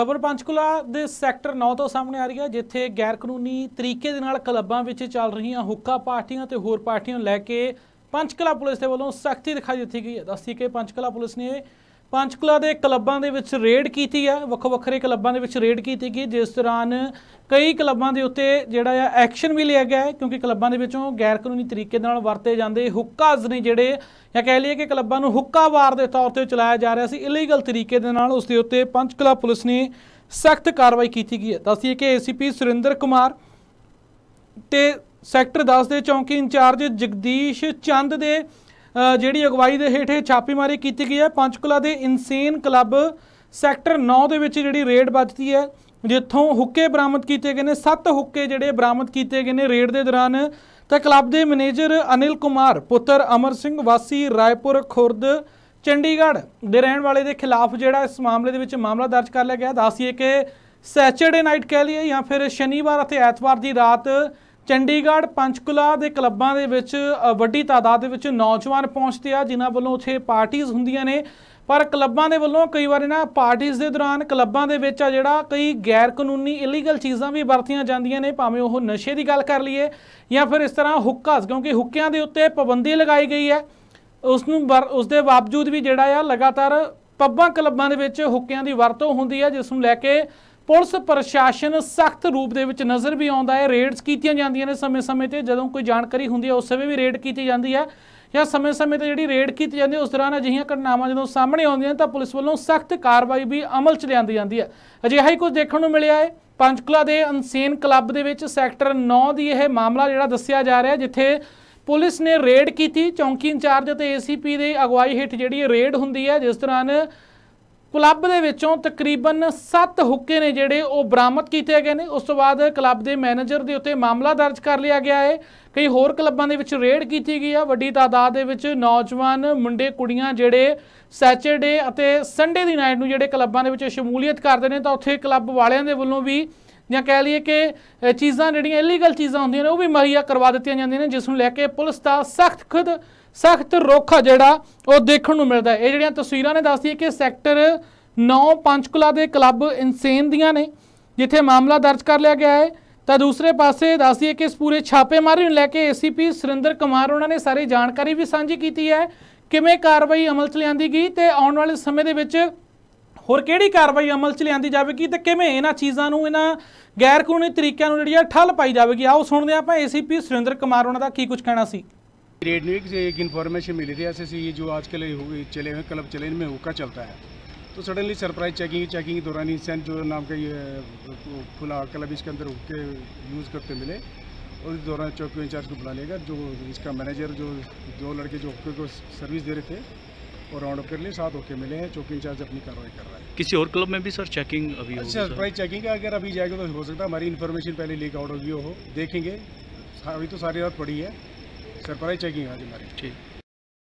ਖਬਰ ਪੰਚਕੁਲਾ ਦੇ ਸੈਕਟਰ 9 ਤੋਂ ਸਾਹਮਣੇ ਆ ਰਹੀ ਹੈ ਜਿੱਥੇ ਗੈਰ ਕਾਨੂੰਨੀ ਤਰੀਕੇ ਦੇ ਨਾਲ ਕਲੱਬਾਂ ਵਿੱਚ ਚੱਲ ਰਹੀਆਂ ਹੁੱਕਾ ਪਾਰਟੀਆਂ ਤੇ ਹੋਰ ਪਾਰਟੀਆਂ ਲੈ ਕੇ ਪੰਚਕੁਲਾ ਪੁਲਿਸ ਦੇ ਵੱਲੋਂ ਸਖਤੀ ਦਿਖਾਈ ਦਿੱਤੀ ਗਈ ਹੈ ਦੱਸਦੀ ਕਿ ਪੰਚਕੁਲਾ ਪੁਲਿਸ ਨੇ ਪੰਚਕਲਾ ਦੇ ਕਲੱਬਾਂ ਦੇ ਵਿੱਚ ਰੇਡ ਕੀਤੀ ਹੈ ਵੱਖੋ ਵੱਖਰੇ ਕਲੱਬਾਂ ਦੇ ਵਿੱਚ ਰੇਡ ਕੀਤੀ ਗਈ ਜਿਸ ਦੌਰਾਨ ਕਈ ਕਲੱਬਾਂ ਦੇ ਉੱਤੇ ਜਿਹੜਾ ਆ ਐਕਸ਼ਨ ਵੀ ਲਿਆ ਗਿਆ ਕਿਉਂਕਿ ਕਲੱਬਾਂ ਦੇ ਵਿੱਚੋਂ ਗੈਰ ਕਾਨੂੰਨੀ ਤਰੀਕੇ ਨਾਲ ਵਰਤੇ ਜਾਂਦੇ ਹੁੱਕਾਜ਼ ਨੇ ਜਿਹੜੇ ਜਾਂ ਕਹਿ ਲਈਏ ਕਿ ਕਲੱਬਾਂ ਨੂੰ ਹੁੱਕਾਵਾਰ ਦੇ ਤੌਰ ਤੇ ਚਲਾਇਆ ਜਾ ਰਿਹਾ ਸੀ ਇਲੀਗਲ ਤਰੀਕੇ ਦੇ ਨਾਲ ਉਸ ਦੇ ਉੱਤੇ ਪੰਚਕਲਾ ਪੁਲਿਸ ਨੇ ਸਖਤ ਕਾਰਵਾਈ ਕੀਤੀ ਗਈ ਹੈ ਦੱਸਦੀਏ ਕਿ ਏਸੀਪੀ ਸੁਰਿੰਦਰ ਕੁਮਾਰ ਤੇ ਸੈਕਟਰ 10 ਦੇ ਚੌਂਕੀ ਇੰਚਾਰਜ ਜਗਦੀਸ਼ ਚੰਦ ਦੇ ਜਿਹੜੀ ਅਗਵਾਈ ਦੇ ਹੇਠੇ ਛਾਪੇਮਾਰੀ ਕੀਤੀ ਗਈ ਹੈ ਪੰਚਕੁਲਾ ਦੇ ਇਨਸੇਨ ਕਲੱਬ ਸੈਕਟਰ 9 ਦੇ ਵਿੱਚ ਜਿਹੜੀ ਰੇਡ ਵੱਜਦੀ ਹੈ ਜਿੱਥੋਂ ਹੁੱਕੇ ਬਰਾਮਦ ਕੀਤੇ ਗਏ ਨੇ 7 ਹੁੱਕੇ ਜਿਹੜੇ ਬਰਾਮਦ ਕੀਤੇ ਗਏ ਨੇ ਰੇਡ ਦੇ ਦੌਰਾਨ ਤਾਂ ਕਲੱਬ ਦੇ ਮੈਨੇਜਰ ਅਨਿਲ ਕੁਮਾਰ ਪੁੱਤਰ ਅਮਰ ਸਿੰਘ ਵਾਸੀ ਰਾਏਪੁਰ ਖੁਰਦ ਚੰਡੀਗੜ੍ਹ ਦੇ ਰਹਿਣ ਵਾਲੇ ਦੇ ਖਿਲਾਫ ਜਿਹੜਾ ਇਸ ਮਾਮਲੇ ਦੇ ਵਿੱਚ ਮਾਮਲਾ ਦਰਜ ਕਰ ਲਿਆ ਗਿਆ ਦੱਸਿਏ ਕਿ ਸੈਚਰਡੇ ਨਾਈਟ ਕਹਿ ਲਈਏ ਜਾਂ ਫਿਰ ਸ਼ਨੀਵਾਰ ਅਤੇ ਐਤਵਾਰ ਦੀ ਰਾਤ ਚੰਡੀਗੜ੍ਹ ਪੰਚਕੁਲਾ ਦੇ ਕਲੱਬਾਂ ਦੇ ਵਿੱਚ ਵੱਡੀ ਤਾਦਾਦ ਦੇ ਵਿੱਚ ਨੌਜਵਾਨ ਪਹੁੰਚਦੇ ਆ ਜਿਨ੍ਹਾਂ ਵੱਲੋਂ ਉੱਥੇ ਪਾਰਟੀਆਂ ਹੁੰਦੀਆਂ ਨੇ ਪਰ ਕਲੱਬਾਂ ਦੇ ਵੱਲੋਂ ਕਈ ਵਾਰ ਇਹਨਾਂ ਪਾਰਟੀਆਂ ਦੇ ਦੌਰਾਨ ਕਲੱਬਾਂ ਦੇ ਵਿੱਚ ਆ ਜਿਹੜਾ ਕਈ ਗੈਰ ਕਾਨੂੰਨੀ ਇਲੀਗਲ ਚੀਜ਼ਾਂ ਵੀ ਵਰਤੀਆਂ ਜਾਂਦੀਆਂ ਨੇ ਭਾਵੇਂ ਉਹ ਨਸ਼ੇ ਦੀ ਗੱਲ ਕਰ ਲਈਏ ਜਾਂ ਫਿਰ ਇਸ ਤਰ੍ਹਾਂ ਹੁੱਕਾਸ ਕਿਉਂਕਿ ਹੁੱਕਿਆਂ ਦੇ ਉੱਤੇ ਪਾਬੰਦੀ ਲਗਾਈ ਗਈ ਹੈ ਉਸ ਨੂੰ ਉਸ ਦੇ ਬਾਵਜੂਦ ਵੀ ਜਿਹੜਾ ਆ ਲਗਾਤਾਰ ਪੱਬਾਂ ਕਲੱਬਾਂ ਦੇ ਵਿੱਚ ਹੁੱਕਿਆਂ ਦੀ ਵਰਤੋਂ ਹੁੰਦੀ ਹੈ ਜਿਸ ਨੂੰ ਲੈ ਕੇ ਪੁਲਿਸ ਪ੍ਰਸ਼ਾਸਨ ਸਖਤ ਰੂਪ ਦੇ ਵਿੱਚ ਨਜ਼ਰ ਵੀ ਆਉਂਦਾ ਹੈ ਰੇਡਸ ਕੀਤੀਆਂ ਜਾਂਦੀਆਂ ਨੇ ਸਮੇਂ-ਸਮੇਂ ਤੇ ਜਦੋਂ ਕੋਈ ਜਾਣਕਾਰੀ ਹੁੰਦੀ ਹੈ ਉਸ ਸਮੇਂ ਵੀ ਰੇਡ ਕੀਤੀ ਜਾਂਦੀ ਹੈ ਜਾਂ ਸਮੇਂ-ਸਮੇਂ ਤੇ ਜਿਹੜੀ ਰੇਡ ਕੀਤੀ ਜਾਂਦੀ ਹੈ ਉਸ ਦੌਰਾਨ ਅਜਿਹੀਆਂ ਘਟਨਾਵਾਂ ਜਦੋਂ ਸਾਹਮਣੇ ਆਉਂਦੀਆਂ ਤਾਂ ਪੁਲਿਸ ਵੱਲੋਂ ਸਖਤ ਕਾਰਵਾਈ ਵੀ ਅਮਲ 'ਚ ਲਿਆਂਦੀ ਜਾਂਦੀ ਹੈ ਅਜਿਹਾ ਹੀ ਕੁਝ ਦੇਖਣ ਨੂੰ ਮਿਲਿਆ ਹੈ ਪੰਚਕੁਲਾ ਦੇ ਅਨਸੇਨ ਕਲੱਬ ਦੇ ਵਿੱਚ ਸੈਕਟਰ 9 ਦੀ ਇਹ ਮਾਮਲਾ ਜਿਹੜਾ ਦੱਸਿਆ ਜਾ ਰਿਹਾ ਜਿੱਥੇ ਪੁਲਿਸ ਨੇ ਰੇਡ ਕੀਤੀ ਚੌਂਕੀ ਇੰਚਾਰਜ ਅਤੇ ਏਸੀਪੀ ਦੇ ਅਗਵਾਈ ਹੇਠ ਜਿਹੜੀ ਰੇਡ ਹੁੰਦੀ ਹੈ ਜਿਸ ਦੌਰਾਨ ਕਲੱਬ ਦੇ ਵਿੱਚੋਂ ਤਕਰੀਬਨ 7 ਹੁੱਕੇ ਨੇ ਜਿਹੜੇ ਉਹ ਬਰਾਮਦ ਕੀਤੇ ਗਏ ਨੇ ਉਸ ਤੋਂ ਬਾਅਦ ਕਲੱਬ ਦੇ ਮੈਨੇਜਰ ਦੇ ਉੱਤੇ ਮਾਮਲਾ ਦਰਜ ਕਰ ਲਿਆ ਗਿਆ ਹੈ ਕਈ ਹੋਰ ਕਲੱਬਾਂ ਦੇ ਵਿੱਚ ਰੇਡ ਕੀਤੀ ਗਈ ਆ ਵੱਡੀ ਤਾਦਾਦ ਦੇ ਵਿੱਚ ਨੌਜਵਾਨ ਮੁੰਡੇ ਕੁੜੀਆਂ ਜਿਹੜੇ ਸੈਚਰਡੇ ਅਤੇ ਸੰਡੇ ਦੀ ਨਾਈਟ ਨੂੰ ਜਿਹੜੇ ਕਲੱਬਾਂ ਦੇ ਵਿੱਚ ਸ਼ਮੂਲੀਅਤ ਕਰਦੇ ਨੇ ਤਾਂ ਉੱਥੇ ਕਲੱਬ ਵਾਲਿਆਂ ਦੇ ਵੱਲੋਂ ਵੀ ਜਾਂ ਕਹਿ ਲਈਏ ਕਿ ਚੀਜ਼ਾਂ ਜਿਹੜੀਆਂ ਇਲੀਗਲ ਚੀਜ਼ਾਂ ਹੁੰਦੀਆਂ ਨੇ ਉਹ ਵੀ ਮਹਈਆ ਕਰਵਾ ਦਿੱਤੀਆਂ ਜਾਂਦੀਆਂ ਨੇ ਜਿਸ ਨੂੰ ਲੈ ਕੇ ਪੁਲਿਸ ਦਾ ਸਖਤ ਖੁਦ ਸਖਤ ਰੋਖ ਜਿਹੜਾ ਉਹ ਦੇਖਣ ਨੂੰ ਮਿਲਦਾ ਹੈ ਇਹ ਜਿਹੜੀਆਂ ਤਸਵੀਰਾਂ ਨੇ ਦੱਸਦੀ ਹੈ ਕਿ ਸੈਕਟਰ 9 ਪੰਚਕੁਲਾ ਦੇ ਕਲੱਬ ਇਨਸੇਨ ਦੀਆਂ ਨੇ ਜਿੱਥੇ ਮਾਮਲਾ ਦਰਜ ਕਰ ਲਿਆ ਗਿਆ ਹੈ ਤਾਂ ਦੂਸਰੇ ਪਾਸੇ ਦੱਸਦੀ ਹੈ ਕਿ ਇਸ ਪੂਰੇ ਛਾਪੇਮਾਰੀ ਨੂੰ ਲੈ ਕੇ ਏਸੀਪੀ ਸੁਰਿੰਦਰ ਕੁਮਾਰ ਉਹਨਾਂ ਨੇ ਸਾਰੀ ਜਾਣਕਾਰੀ ਵੀ ਸਾਂਝੀ ਕੀਤੀ ਹੈ ਕਿਵੇਂ ਕਾਰਵਾਈ ਅਮਲ 'ਚ ਲਿਆਂਦੀ ਗਈ ਤੇ ਆਉਣ ਵਾਲੇ ਸਮੇਂ ਦੇ ਵਿੱਚ ਹੋਰ कि कार्रवाई अमल 'ਚ लिया जाएगी तो ਕਿਵੇਂ ਇਹਨਾਂ चीज़ों ਨੂੰ ਇਹਨਾਂ ਗੈਰ ਕਾਨੂੰਨੀ ਤਰੀਕਿਆਂ ਨੂੰ ਜਿਹੜੀ ਆ ਠੱਲ ਪਾਈ ਜਾਵੇਗੀ ਆਓ ਸੁਣਦੇ ਆਪਾਂ ਏਸੀਪੀ सुरेंद्र कुमार उन्होंने की कुछ कहना ਕਹਿਣਾ रेड न्यूज से एक इन्फॉर्मेशन मिली थी ऐसे से ये जो आजकल चले हुए क्लब चले इनमें हुक्का चलता है तो सडनली सरप्राइज चेकिंग चेकिंग के दौरान इंसान जो नाम का ये खुला क्लब इसके अंदर हुक्के यूज़ करते मिले और इस दौरान चौकी इंचार्ज को बुला लेगा जो इसका मैनेजर जो दो लड़के जो हुक्के को सर्विस दे रहे थे और राउंड के कर लिए साथ होकर मिले हैं चौकी इंचार्ज अपनी कार्रवाई कर रहा है किसी और क्लब में भी सर चेकिंग अभी सरप्राइज चेकिंग का अगर अभी जाएगा तो हो सकता है हमारी इन्फॉर्मेशन पहले लीक आउट होगी हो देखेंगे अभी तो सारी रात पड़ी है सरप्राइज चेकिंग आज हमारी ठीक